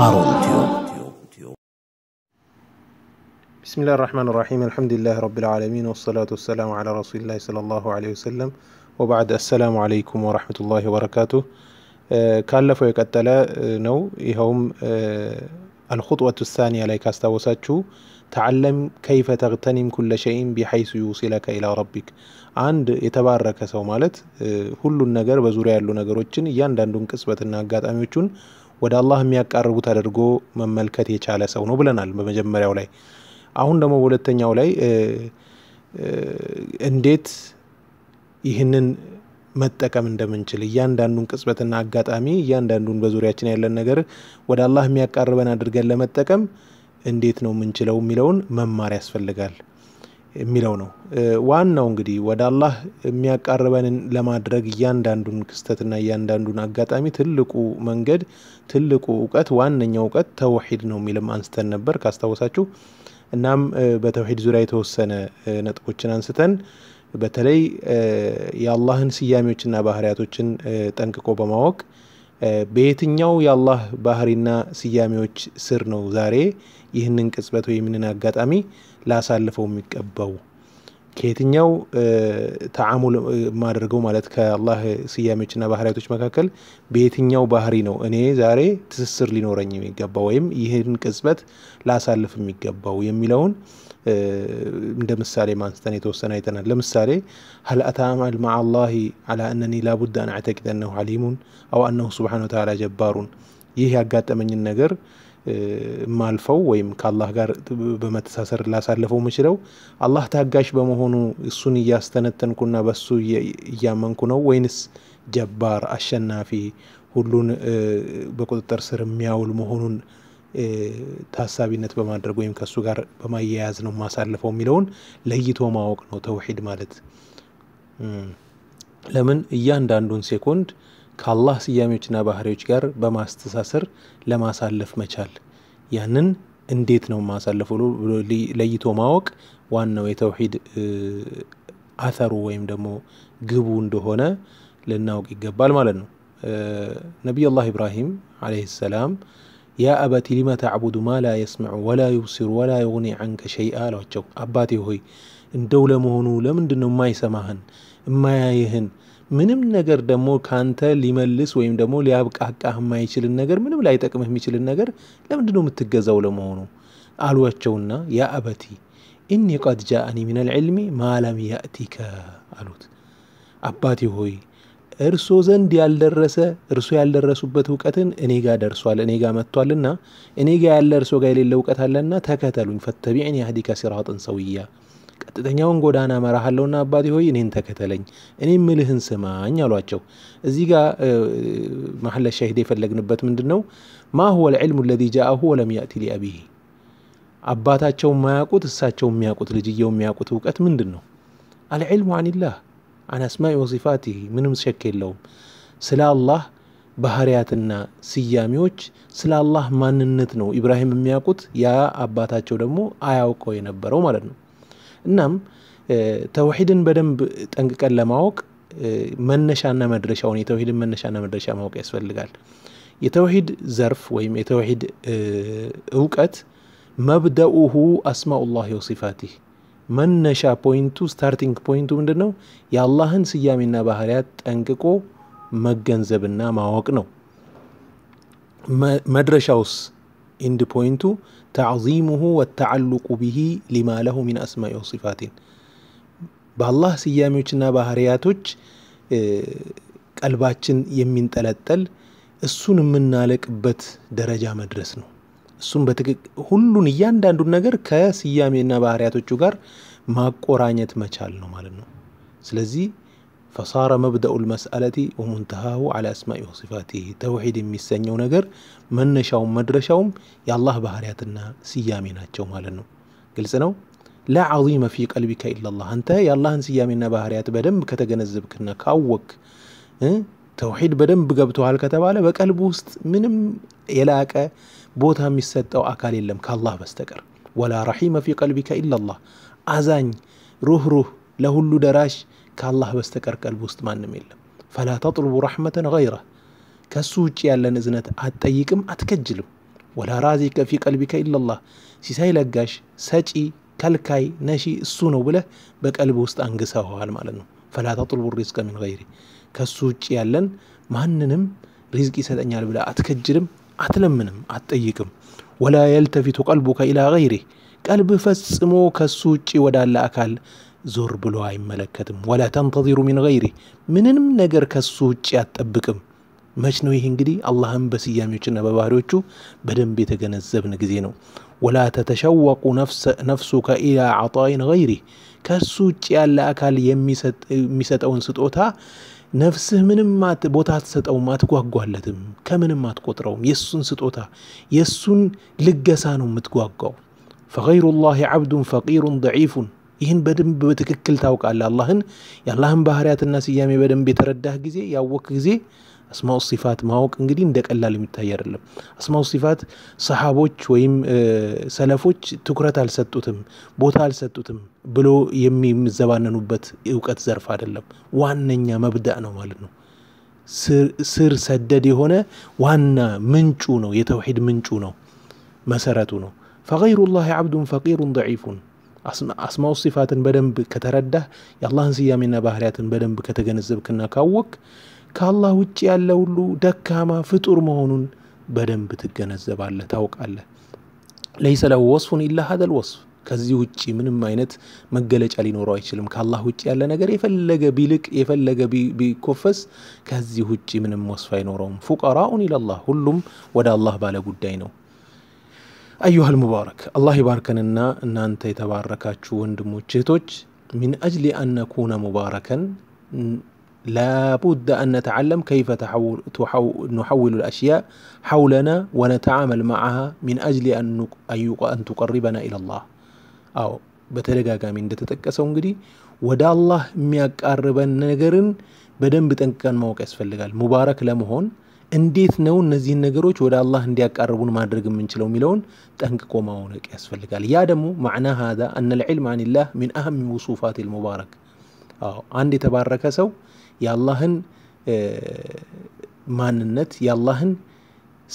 هارون بسم الله الرحمن الرحيم الحمد لله رب العالمين والصلاة والسلام على رسول الله صلى الله عليه وسلم وبعد السلام عليكم ورحمة الله وبركاته آه، ካለፈው የቀጠለ آه، ነው ይኸውም አልኹጥወቱ آه، ሳኒያ ላይ ካስታወሳችሁ ተዓለም ከይፈ ተግተኒም ኩለ ሸይን ቢሐይሱ ዩሲለከ ኢላ ረቢክ አንድ የተባረከ ሰው ማለት ሁሉን ነገር በዙሪያ ያሉ ነገሮችን እያንዳንዱን ቅጽበትና አጋጣሚዎቹን ወደ አላህ የሚያቃርቡ ተደርጎ መመልከት የቻለ ሰው ነው ብለናል በመጀመሪያው ላይ። አሁን ደግሞ በሁለተኛው ላይ እንዴት ይህንን መጠቀም እንደምንችል እያንዳንዱን ቅጽበትና አጋጣሚ እያንዳንዱን በዙሪያችን ያለን ነገር ወደ አላህ የሚያቃርበን አድርገን ለመጠቀም እንዴት ነው የምንችለው የሚለውን መማር ያስፈልጋል። የሚለው ነው። ዋናው እንግዲህ ወደ አላህ የሚያቃርበንን ለማድረግ እያንዳንዱን ክስተትና እያንዳንዱን አጋጣሚ ትልቁ መንገድ ትልቁ እውቀት ዋነኛው እውቀት ተውሂድ ነው የሚልም አንስተን ነበር ካስታወሳችሁ። እናም በተውሂድ ዙሪያ የተወሰነ ነጥቦችን አንስተን በተለይ የአላህን ስያሜዎችና ባህሪያቶችን ጠንቅቆ በማወቅ በየትኛው የአላህ ባህሪና ስያሜዎች ስር ነው ዛሬ ይህንን ቅጽበት ወይ አጋጣሚ ላሳልፈው የሚቀባው? ከየትኛው ተዓሙል የማደርገው ማለት ከአላህ ስያሜዎችና ባህሪያቶች መካከል በየትኛው ባህሪ ነው እኔ ዛሬ ትስስር ሊኖረኝ የሚገባው ወይም ይህን ቅጽበት ላሳልፍ የሚገባው የሚለውን እንደ ምሳሌ ማንስተን የተወሰነ አይተናል። ለምሳሌ ሀል አታመል ማ አላሂ አላ አነኒ ላቡድ አን አዕተቂድ አነሁ አሊሙን አው አነሁ ስብሓነ ወተዓላ ጀባሩን ይህ ያጋጠመኝን ነገር ማልፈው ወይም ከአላህ ጋር በመተሳሰር ላሳለፈው ምችለው አላህ ታጋሽ በመሆኑ እሱን እያስተነተንኩና በሱ እያመንኩ ነው ወይንስ ጀባር አሸናፊ ሁሉን በቁጥጥር ስር የሚያውል መሆኑን ታሳቢነት በማድረግ ወይም ከእሱ ጋር በማያያዝ ነው ማሳልፈው የሚለውን ለይቶ ማወቅ ነው ተውሂድ ማለት። ለምን እያንዳንዱን ሴኮንድ ከአላህ ስያሜዎችና ባህሪዎች ጋር በማስተሳሰር ለማሳለፍ መቻል ያንን እንዴት ነው ማሳለፍ ብሎ ለይቶ ማወቅ ዋናው የተውሂድ አተሩ ወይም ደግሞ ግቡ እንደሆነ ልናውቅ ይገባል ማለት ነው። ነቢይ ኢብራሂም ዓለይሂ ሰላም ያ አባቲ ሊመ ተዕቡዱ ማ ላ የስምዑ ወላ ዩብሲሩ ወላ ዩግኒ ዐንከ ሸይአ አሏቸው። አባቴ ሆይ እንደው ለመሆኑ ለምንድን ነው የማይሰማህን የማያይህን ምንም ነገር ደግሞ ካንተ ሊመልስ ወይም ደግሞ ሊያብቃቃህ የማይችልን ነገር ምንም ላይጠቅምህ የሚችልን ነገር ለምንድን ነው የምትገዛው ለመሆኑ አሏቸውና ያ አበቲ ኢኒ ቀድ ጃአኒ ሚነል ዒልሚ ማለም ያእቲከ አሉት። አባቴ ሆይ እርሶ ዘንድ ያልደረሰ እርሶ ያልደረሱበት እውቀትን እኔ ጋር ደርሷል፣ እኔ ጋር መጥቷልና እኔ ጋር ያለ እርሶ ጋር የሌለ እውቀት አለና ተከተሉኝ። ፈተቢዕን ያህዲከ ሲራጥን ሰውያ ቀጥተኛውን ጎዳና መራሃለውና አባቴ ሆይ እኔን ተከተለኝ፣ እኔ ምልህን ስማኝ አሏቸው። እዚህ ጋር መሐለ ሻሂድ የፈለግንበት ምንድን ነው? ማ ሁወ ልዕልሙ ለዚ ጃአሁ ወለም ያእቲ ሊአቢሂ አባታቸው የማያውቁት እሳቸው የሚያውቁት ልጅየው የሚያውቁት እውቀት ምንድን ነው? አልዕልሙ አኒላህ አን አስማኢ ወሲፋቲሂ ምንም ሸክ የለውም ስለ አላህ ባህርያትና ስያሜዎች ስለ አላህ ማንነት ነው ኢብራሂም የሚያውቁት ያ አባታቸው ደግሞ አያውቀው የነበረው ማለት ነው እናም ተውሂድን በደንብ ጠንቅቀን ለማወቅ መነሻና መድረሻውን የተውሂድን መነሻና መድረሻ ማወቅ ያስፈልጋል የተውሂድ ዘርፍ ወይም የተውሂድ እውቀት መብደኡሁ አስማኡላህ ወሲፋቲህ መነሻ ፖይንቱ ስታርቲንግ ፖይንቱ ምንድን ነው? የአላህን ስያሜና ባህሪያት ጠንቅቆ መገንዘብና ማወቅ ነው። መድረሻውስ ኢንድ ፖይንቱ ተዕዚሙሁ ወተዓሉቁ ቢሂ ሊማ ለሁ ሚን አስማኢ ወሲፋቲን በአላህ ስያሜዎችና ባህሪያቶች ቀልባችን የሚንጠለጠል እሱን የምናለቅበት ደረጃ መድረስ ነው። እሱም ሁሉን እያንዳንዱን ነገር ከስያሜና ባህሪያቶቹ ጋር ማቆራኘት መቻል ነው ማለት ነው። ስለዚህ ፈሳረ መብደኡ ልመስአለቲ ወሙንተሃሁ አላ አስማኢ ወሲፋቲህ ተውሒድ የሚሰኘው ነገር መነሻውም መድረሻውም የአላህ ባህሪያትና ስያሜ ናቸው ማለት ነው። ግልጽ ነው። ላ ዐዚመ ፊ ቀልቢከ ኢላላህ አንተ የአላህን ስያሜና ባህሪያት በደንብ ከተገነዘብክና ካወክ توحيد بدن بقبتوها ከተባለ በቀልብ ውስጥ ምንም የላቀ ቦታ የሚሰጠው አካል የለም ከአላህ በስተቀር ወላ ረሒመ ፊ ቀልቢከ ኢላላህ አዛኝ ሩህሩህ ለሁሉ ደራሽ ከአላህ በስተቀር ቀልብ ውስጥ ማንም የለም ፈላ ተጥልቡ ረሕመተን ገይረህ ከሱ ውጭ ያለን እዝነት አትጠይቅም አትከጅልም ወላ ራዚከ ፊ ቀልቢከ ኢላላህ ሲሳይ ለጋሽ ሰጪ ከልካይ ነሺ እሱ ነው ብለህ በቀልብ ውስጥ አንግሰኸዋል ማለት ነው ፈላ ተጥልቡ ሪዝቀ ሚን ገይሪ ከሱ ውጭ ያለን ማንንም ሪዝቅ ይሰጠኛል ብለ አትከጅልም፣ አትለምንም፣ አትጠይቅም። ወላ የልተፊቱ ቀልቡከ ኢላ ገይሪ ቀልብ ፈጽሞ ከሱ ውጭ ወዳለ አካል ዞር ብሎ አይመለከትም። ወላ ተንተዚሩ ሚን ገይሪ ምንንም ነገር ከሱ ውጭ አትጠብቅም። መች ነው ይህ እንግዲህ አላህን በስያሜዎችና በባህሪዎቹ በደንብ የተገነዘብን ጊዜ ነው። ወላ ተተሸወቁ ነፍሱከ ኢላ ዓጣኢን ገይሪ ከእሱ ውጭ ያለ አካል የሚሰጠውን ስጦታ ነፍስህ ምንም ቦታ አትሰጠውም፣ አትጓጓለትም፣ ከምንም አትቆጥረውም። የእሱን ስጦታ የእሱን ልገሳ ነው የምትጓጓው። ፈገይሩላሂ ዓብዱን ፈቂሩን ደዒፉን። ይህን በደንብ በትክክል ታውቃለህ። አላህን የአላህን ባህርያትና ስያሜ በደንብ የተረዳህ ጊዜ ያወክ ጊዜ አስማኡ ሲፋት ማወቅ እንግዲህ እንደ ቀላል የሚታይ አይደለም። አስማኡ ሲፋት ሰሃቦች ወይም ሰለፎች ትኩረት አልሰጡትም፣ ቦታ አልሰጡትም ብሎ የሚዘባነኑበት እውቀት ዘርፍ አይደለም። ዋነኛ መብዳእ ነው ማለት ነው። ስር ሰደድ የሆነ ዋና ምንጩ ነው። የተውሂድ ምንጩ ነው፣ መሰረቱ ነው። ፈገይሩላሂ አብዱን ፈቂሩን ደዒፉን አስማው ሲፋትን በደንብ ከተረዳህ የአላህን ስያሜና ባህሪያትን በደንብ ከተገነዘብክና ካወቅ ከአላህ ውጭ ያለ ሁሉ ደካማ ፍጡር መሆኑን በደንብ ትገነዘባለህ፣ ታውቃለህ። ለይሰ ለሁ ወስፉን ኢላ ሀደል ወስፍ ከዚህ ውጭ ምንም አይነት መገለጫ ሊኖረው አይችልም። ከአላህ ውጭ ያለ ነገር የፈለገ ቢልቅ የፈለገ ቢኮፈስ ከዚህ ውጭ ምንም ወስፍ አይኖረውም። ፉቀራኡን ኢላላህ፣ ሁሉም ወደ አላህ ባለ ጉዳይ ነው። አዩሃል ሙባረክ አላህ ይባርከንና እናንተ የተባረካችሁ ወንድሞች እህቶች፣ ሚን አጅሊ አነኩነ ሙባረከን لابد أن نتعلم كيف تحول تحول نحول الأشياء حولنا ونتعامل معها من أجل أن تقربنا إلى الله أو بتلقى من دتتك سونجري ودا الله مياك أربنا نجرن بدن كان موقع أسفل لقال مبارك لمهون انديت نون نزين نجروش ودا الله اندياك أربون ما درج من شلو ميلون تنكو ما هونك أسفل لقال يا دمو معنى هذا أن العلم عن الله من أهم وصفات المبارك أو عندي تبارك سو የአላህን ማንነት የአላህን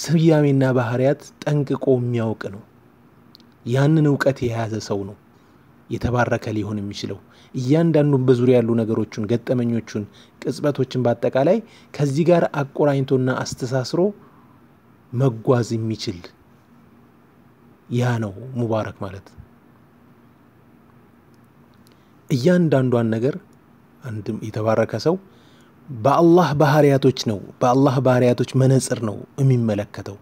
ስያሜና ባህርያት ጠንቅቆ የሚያውቅ ነው። ያንን እውቀት የያዘ ሰው ነው የተባረከ ሊሆን የሚችለው። እያንዳንዱን በዙሪያ ያሉ ነገሮችን ገጠመኞቹን፣ ቅጽበቶችን በአጠቃላይ ከዚህ ጋር አቆራኝቶና አስተሳስሮ መጓዝ የሚችል ያ ነው ሙባረክ ማለት። እያንዳንዷን ነገር አንድም የተባረከ ሰው በአላህ ባህሪያቶች ነው በአላህ ባህሪያቶች መነጽር ነው የሚመለከተው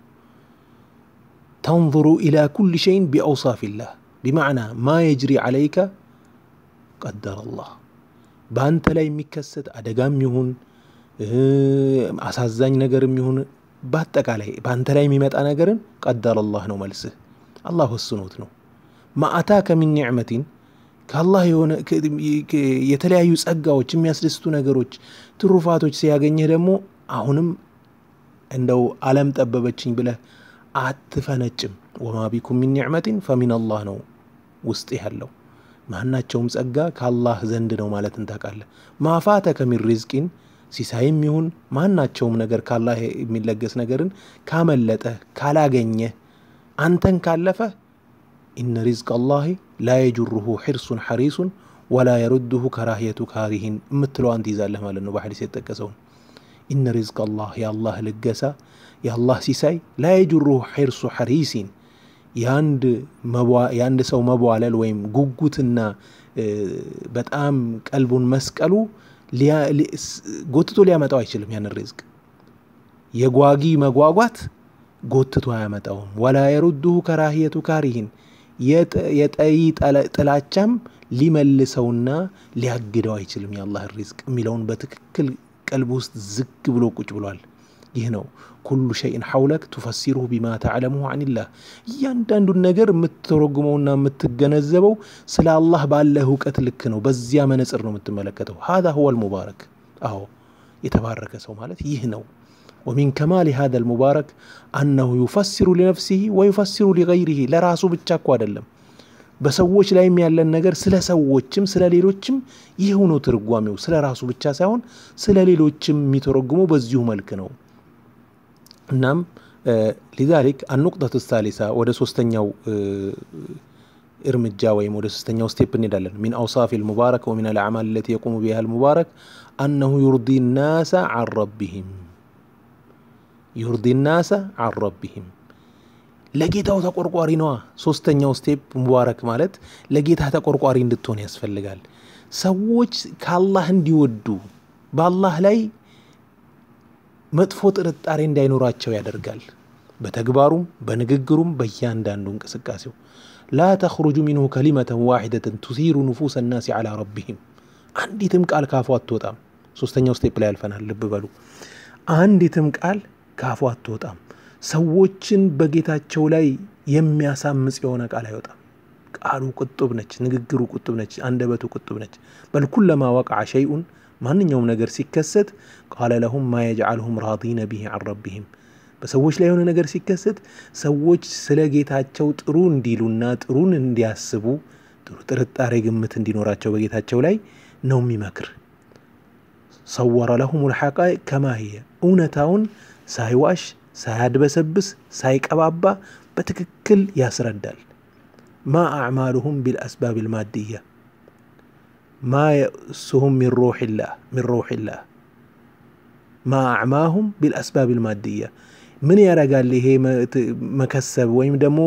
ተንظሩ ኢላ ኩል ሸይን ቢአውሳፊላህ ቢማዕና ማ የጅሪ ዓለይከ ቀደረ ላህ በአንተ ላይ የሚከሰት አደጋም ይሁን አሳዛኝ ነገርም ይሁን በአጠቃላይ በአንተ ላይ የሚመጣ ነገርን ቀደረ ላህ ነው መልስህ አላህ ወስኖት ነው ማአታከ ሚን ኒዕመቲን ከአላህ የሆነ የተለያዩ ጸጋዎች፣ የሚያስደስቱ ነገሮች፣ ትሩፋቶች ሲያገኘህ ደግሞ አሁንም እንደው አለም ጠበበችኝ ብለህ አትፈነጭም። ወማቢኩም ቢኩም ሚን ፈሚን አላህ ነው ውስጥ ያለው ማናቸውም ጸጋ ከአላህ ዘንድ ነው ማለት እንታውቃለህ። ማፋተ ከሚን ሪዝቂን ሲሳይም ይሁን ማናቸውም ነገር ካላህ የሚለገስ ነገርን ካመለጠህ ካላገኘህ አንተን ካለፈህ ኢነ ሪዝቅ አላሄ ላ የጁሩሁ ሒርሱን ሐሪሱን ወላ የሩድሁ ከራህየቱ ካሪሂን የምትለዋን ትይዛለህ ማለት ነው። በሐዲስ የተጠቀሰውን ኢነ ሪዝቅ አላህ የአላህ ልገሳ የአላህ ሲሳይ ላ የጁሩሁ ሒርሱ ሐሪሲን የአንድ ሰው መቧለል ወይም ጉጉትና በጣም ቀልቡን መስቀሉ ጎትቶ ሊያመጣው አይችልም። ያን ሪዝቅ የጓጊ መጓጓት ጎትቶ አያመጣውም። ወላ የሩድሁ ከራህየቱ ካሪሂን የጠይ ጥላቻም ሊመልሰውና ሊያግደው አይችልም። የአላህን ሪዝቅ የሚለውን በትክክል ቀልብ ውስጥ ዝግ ብሎ ቁጭ ብሏል። ይህ ነው ኩሉ ሸይን ሐውለክ ቱፈሲሩሁ ቢማ ተዕለሙሁ አኒላህ። እያንዳንዱን ነገር የምትተረጉመውና የምትገነዘበው ስለ አላህ ባለህ እውቀት ልክ ነው። በዚያ መነጽር ነው የምትመለከተው። ሀዛ ሁወል ሙባረክ። አዎ የተባረከ ሰው ማለት ይህ ነው። ومن كمال هذا المبارك أنه يفسر لنفسه ويفسر لغيره لራሱ ብቻ እኮ አይደለም በሰዎች ላይም ያለን ነገር ስለ ሰዎችም ስለ ሌሎችም ይህው ነው ትርጓሜው ስለ ራሱ ብቻ ሳይሆን ስለ ሌሎችም የሚተረጉመው በዚሁ መልክ ነው እናም ሊዛሊክ አኑቅጠቱ ሳሊሳ ወደ ሶስተኛው እርምጃ ወይም ወደ ሶስተኛው ስቴፕ እንሄዳለን ሚን አውሳፍ ልሙባረክ ወሚን አልአዕማል ለቲ የቁሙ ቢሃ ልሙባረክ አነሁ ዩርዲ ናሳ አን ረቢህም ዩርዲ ናሰ አን ረቢህም ለጌታው ተቆርቋሪ ነዋ። ሶስተኛው ስቴፕ ሙባረክ ማለት ለጌታ ተቆርቋሪ እንድትሆን ያስፈልጋል። ሰዎች ከአላህ እንዲወዱ በአላህ ላይ መጥፎ ጥርጣሬ እንዳይኖራቸው ያደርጋል። በተግባሩም በንግግሩም በእያንዳንዱ እንቅስቃሴው ላ ተኽሩጁ ሚንሁ ከሊመተን ዋሒደተን ቱሲሩ ንፉሰ ናሲ ዓላ ረቢህም አንዲትም ቃል ካፉ አትወጣም። ሶስተኛው ስቴፕ ላይ ያልፈናል። ልብ በሉ አንዲትም ቃል ከአፉ አትወጣም። ሰዎችን በጌታቸው ላይ የሚያሳምጽ የሆነ ቃል አይወጣም። ቃሉ ቁጡብ ነች፣ ንግግሩ ቁጡብ ነች፣ አንደበቱ ቁጡብ ነች። በል ለማወቅ ወቀዐ ሸይኡን ማንኛውም ነገር ሲከሰት ቃለ ለሁም ማ ራዲነ ቢሂ ዐን ረቢሂም በሰዎች ላይ የሆነ ነገር ሲከሰት ሰዎች ስለ ጌታቸው ጥሩ እንዲሉና ጥሩን እንዲያስቡ ጥሩ ጥርጣሬ፣ ግምት እንዲኖራቸው በጌታቸው ላይ ነው የሚመክር ሰወረ ለሁም ልሐቃይቅ ከማ ህየ እውነታውን ሳይዋሽ፣ ሳያድበሰብስ፣ ሳይቀባባ በትክክል ያስረዳል። ማ አዕማሉሁም ቢልአስባብ ልማድያ ማ የእሱሁም ሚን ሩሒላህ ማ አዕማሁም ቢልአስባብ ልማድያ ምን ያደርጋል? ይሄ መከሰብ ወይም ደግሞ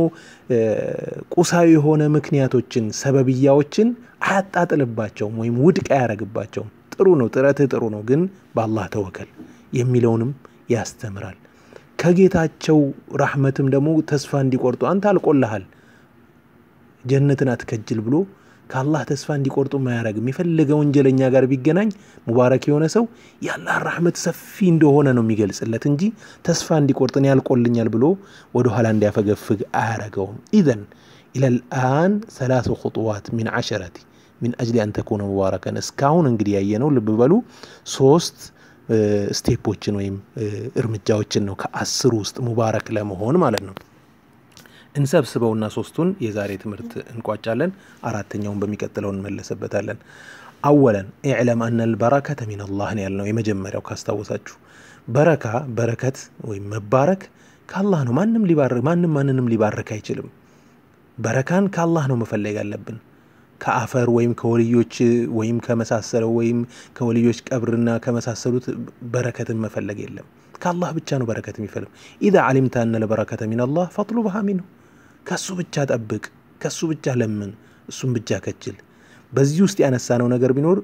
ቁሳዊ የሆነ ምክንያቶችን ሰበብያዎችን አያጣጥልባቸውም ወይም ውድቅ አያደርግባቸውም። ጥሩ ነው፣ ጥረትህ ጥሩ ነው፣ ግን በአላህ ተወከል የሚለውንም ያስተምራል። ከጌታቸው ራህመትም ደግሞ ተስፋ እንዲቆርጡ አንተ አልቆልሃል ጀነትን አትከጅል ብሎ ከአላህ ተስፋ እንዲቆርጡ አያደርግም። የፈለገ ወንጀለኛ ጋር ቢገናኝ ሙባረክ የሆነ ሰው የአላህ ራህመት ሰፊ እንደሆነ ነው የሚገልጽለት እንጂ ተስፋ እንዲቆርጥን ያልቆልኛል ብሎ ወደ ኋላ እንዲያፈገፍግ አያረገውም። ኢዘን ኢለልአን ሰላሱ ኹጡዋት ሚን ዓሸረቲ ሚን አጅሊ አንተኩነ ሙባረከን። እስካሁን እንግዲህ ያየነው ልብ በሉ ሶስት ስቴፖችን ወይም እርምጃዎችን ነው ከአስሩ ውስጥ ሙባረክ ለመሆን ማለት ነው። እንሰብስበውና ሶስቱን የዛሬ ትምህርት እንቋጫለን። አራተኛውን በሚቀጥለው እንመለስበታለን። አወለን ኤዕለም አነል በረከተ ሚን ያል ነው የመጀመሪያው ካስታወሳችሁ። በረካ በረከት ወይም መባረክ ከአላህ ነው። ማንም ማንም ማንንም ሊባርክ አይችልም። በረካን ከአላህ ነው መፈለግ አለብን? ከአፈር ወይም ከወልዮች ወይም ከመሳሰለው ወይም ከወልዮች ቀብርና ከመሳሰሉት በረከትን መፈለግ የለም። ከአላህ ብቻ ነው በረከት የሚፈልግ። ኢዛ አሊምታ አነ ለበረከተ ሚን አላህ ሚንሁ፣ ከእሱ ብቻ ጠብቅ፣ ከእሱ ብቻ ለምን፣ እሱም ብቻ ከችል። በዚህ ውስጥ ያነሳነው ነገር ቢኖር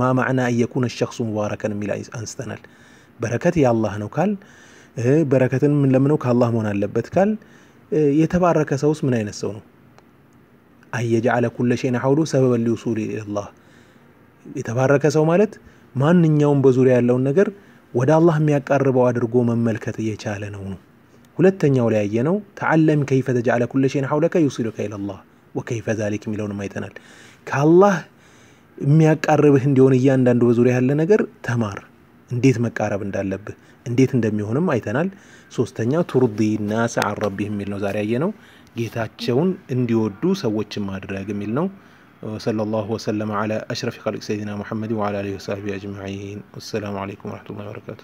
ማ ማዕና እየኩነ ሸክሱ ሙባረከን የሚል አንስተናል። በረከት የአላህ ነው ካል በረከትን የምንለምነው ከአላህ መሆን አለበት ካል የተባረከ ሰውስ ምን አይነት ሰው ነው? አየጃዓለ ኩለ ሸይን ሐውሉ ሰበበን ሊውሱል ኢላላህ የተባረከ ሰው ማለት ማንኛውም በዙሪያ ያለውን ነገር ወደ አላህ የሚያቃርበው አድርጎ መመልከት እየቻለ ነው ነው ሁለተኛው ላይ ያየነው ተዓለም ከይፈ ተጃለ ኩለ ሸይን ሐውለከ ዩሲሉከ ኢለላህ ወከይፈ ዛሊክ የሚለውንም አይተናል ከአላህ የሚያቃርብህ እንዲሆን እያንዳንዱ በዙሪያ ያለ ነገር ተማር እንዴት መቃረብ እንዳለብህ እንዴት እንደሚሆንም አይተናል ሶስተኛው ቱርዲ ናስ አን ረቢህ የሚል ነው ዛሬ ያየ ጌታቸውን እንዲወዱ ሰዎችን ማድረግ የሚል ነው። ሰለላሁ ወሰለም አላ አሽረፊ ኸልቅ ሰይድና ሙሐመድ ወአላ አሊሂ ወሰህቢ አጅማዒን። ወሰላሙ አለይኩም ወረሕመቱላሂ ወበረካቱ።